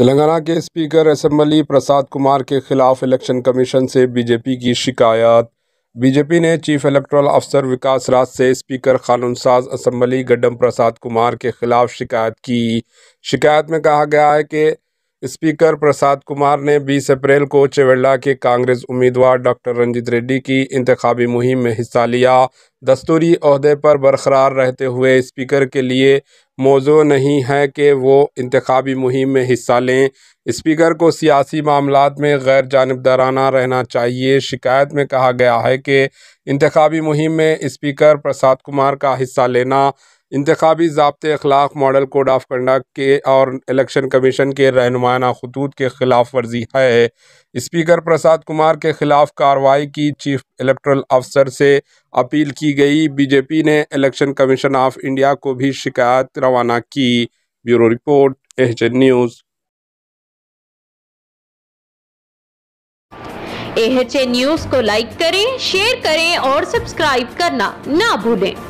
तेलंगाना के speaker assembly प्रसाद कुमार के खिलाफ इलेक्शन कमीशन से बीजेपी की शिकायत बीजेपी ने चीफ इलेक्ट्रल अफसर विकास राज से स्पीकर कानून साज असम्बली गड्डम प्रसाद कुमार के खिलाफ शिकायत की शिकायत में कहा गया है कि स्पीकर प्रसाद कुमार ने 20 अप्रैल को चेवेडा के कांग्रेस उम्मीदवार डॉक्टर रंजीत रेड्डी की इंतबी मुहिम में हिस्सा लिया दस्तूरी अहदे पर बरक़रार रहते हुए स्पीकर के लिए मौजू नहीं है कि वो इंतबी मुहिम में हिस्सा लें स्पीकर को सियासी मामला में गैर जानबदाराना रहना चाहिए शिकायत में कहा गया है कि इंतबी मुहिम में स्पीकर प्रसाद कुमार का हिस्सा लेना इंतबी जबते अखलाक मॉडल कोड ऑफ कंडक्ट के और इलेक्शन कमीशन के रहनुमाना खतूत के खिलाफ वर्जी है इस्पीकर प्रसाद कुमार के खिलाफ कार्रवाई की चीफ इलेक्ट्रल अफसर से अपील की गई बीजेपी ने इलेक्शन कमीशन ऑफ इंडिया को भी शिकायत रवाना की bureau report H news H news को लाइक करें शेयर करें और सब्सक्राइब करना ना भूलें